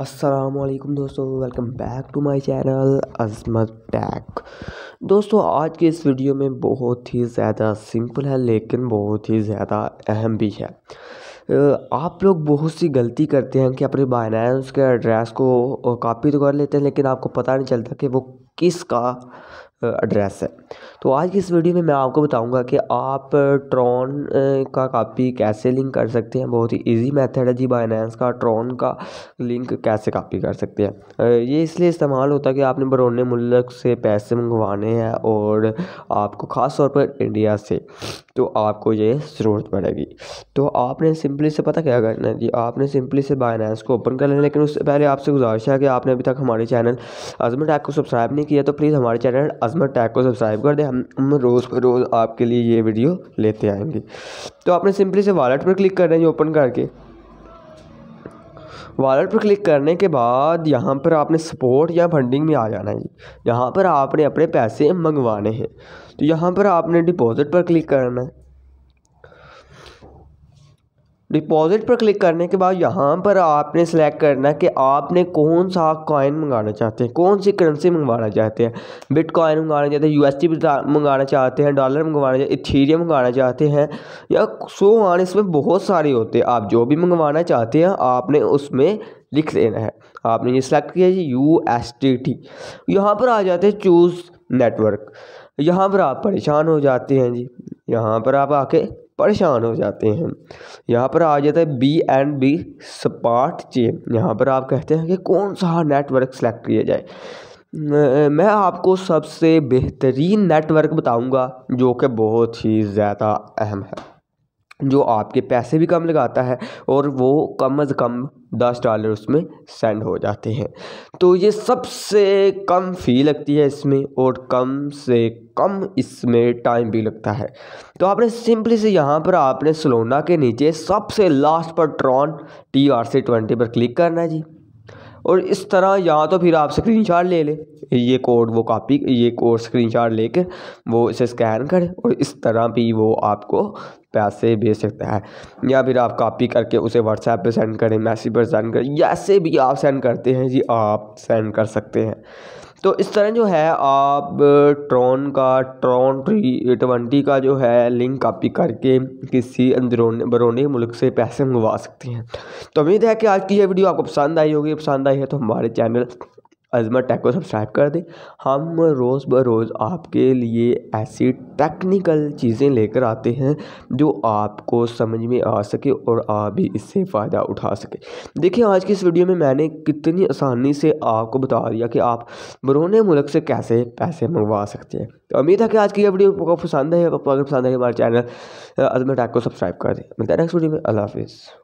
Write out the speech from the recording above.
असलम दोस्तों welcome back to my channel Azmat tech दोस्तों आज के इस वीडियो में बहुत ही ज़्यादा सिंपल है लेकिन बहुत ही ज़्यादा अहम भी है आप लोग बहुत सी गलती करते हैं कि अपने बाइनेंस के एड्रेस को कॉपी तो कर लेते हैं लेकिन आपको पता नहीं चलता कि वो किसका एड्रेस है तो आज की इस वीडियो में मैं आपको बताऊंगा कि आप ट्रॉन का कापी कैसे लिंक कर सकते हैं बहुत ही इजी मेथड है जी बाइनेंस का ट्रॉन का लिंक कैसे कापी कर सकते हैं ये इसलिए इस्तेमाल होता है कि आपने बरौन मुल्क से पैसे मंगवाने हैं और आपको ख़ास तौर पर इंडिया से तो आपको ये ज़रूरत पड़ेगी तो आपने सिंपली से पता क्या करना है जी आपने सिंपली से बाइनेंस को ओपन कर लेना लेकिन उससे पहले आपसे गुजारिश है कि आपने अभी तक हमारे चैनल अजमेर टैक को सब्सक्राइब नहीं नहीं किया तो प्लीज़ हमारे चैनल अजमत टैग को सब्सक्राइब कर दें हम, हम रोज़ रोज़ आपके लिए ये वीडियो लेते आएंगे तो आपने सिंपली से वॉलेट पर क्लिक करना है ओपन करके वॉलेट पर क्लिक करने के बाद यहाँ पर आपने सपोर्ट या फंडिंग में आ जाना है यहाँ पर आपने अपने पैसे मंगवाने हैं तो यहाँ पर आपने डिपॉजिट पर क्लिक करना है डिपॉज़िट पर क्लिक करने के बाद यहाँ पर आपने सेलेक्ट करना है कि आपने कौन सा कॉइन मंगाना चाहते हैं कौन सी करेंसी मंगवाना चाहते हैं बिटकॉइन मंगाना चाहते हैं यूएसडी मंगाना चाहते हैं डॉलर मंगवाना चाहते इथीरियम मंगाना चाहते हैं या सो आन इसमें बहुत सारे होते हैं आप जो भी मंगवाना चाहते हैं आपने उसमें लिख देना है आपने ये सिलेक्ट किया जी यू एस टी टी यहाँ पर आ जाते हैं चूज़ नेटवर्क यहाँ पर आप परेशान हो जाते हैं जी यहाँ पर आप आके परेशान हो जाते हैं यहाँ पर आ जाता है B N B smart chain यहाँ पर आप कहते हैं कि कौन सा नेटवर्क सेलेक्ट किया जाए मैं आपको सबसे बेहतरीन नेटवर्क बताऊंगा जो कि बहुत ही ज़्यादा अहम है जो आपके पैसे भी कम लगाता है और वो कम से कम दस डॉलर उसमें सेंड हो जाते हैं तो ये सबसे कम फ़ी लगती है इसमें और कम से कम इसमें टाइम भी लगता है तो आपने सिंपली से यहाँ पर आपने सलोना के नीचे सबसे लास्ट पर Tron T R C twenty पर क्लिक करना है जी और इस तरह या तो फिर आप स्क्रीनशॉट ले लें ये कोड वो कॉपी ये कोड स्क्रीनशॉट लेके वो इसे स्कैन करें और इस तरह भी वो आपको पैसे भेज सकता है या फिर आप कॉपी करके उसे व्हाट्सएप पे सेंड करें मैसेज पर सेंड करें जैसे भी आप सेंड करते हैं जी आप सेंड कर सकते हैं तो इस तरह जो है आप ट्रॉन का ट्रॉन ट्री ट्वेंटी का जो है लिंक कॉपी करके किसी अंदरूनी बरूनी मुल्क से पैसे मंगवा सकते हैं तो उम्मीद है कि आज की यह वीडियो आपको पसंद आई होगी पसंद आई है तो हमारे चैनल अजमत टैक को सब्सक्राइब कर दें हम रोज़ ब रोज़ आपके लिए ऐसी टेक्निकल चीज़ें लेकर आते हैं जो आपको समझ में आ सके और आप भी इससे फ़ायदा उठा सके देखिए आज की इस वीडियो में मैंने कितनी आसानी से आपको बता दिया कि आप बरौने मुल्क से कैसे पैसे मंगवा सकते हैं तो उम्मीद है कि आज की यह वीडियो आपको पसंद है अगर पसंद है तो हमारे चैनल अजमत टैक को सब्सक्राइब कर दें मिलता है नेक्स्ट वीडियो में अल्लाह हाफिज़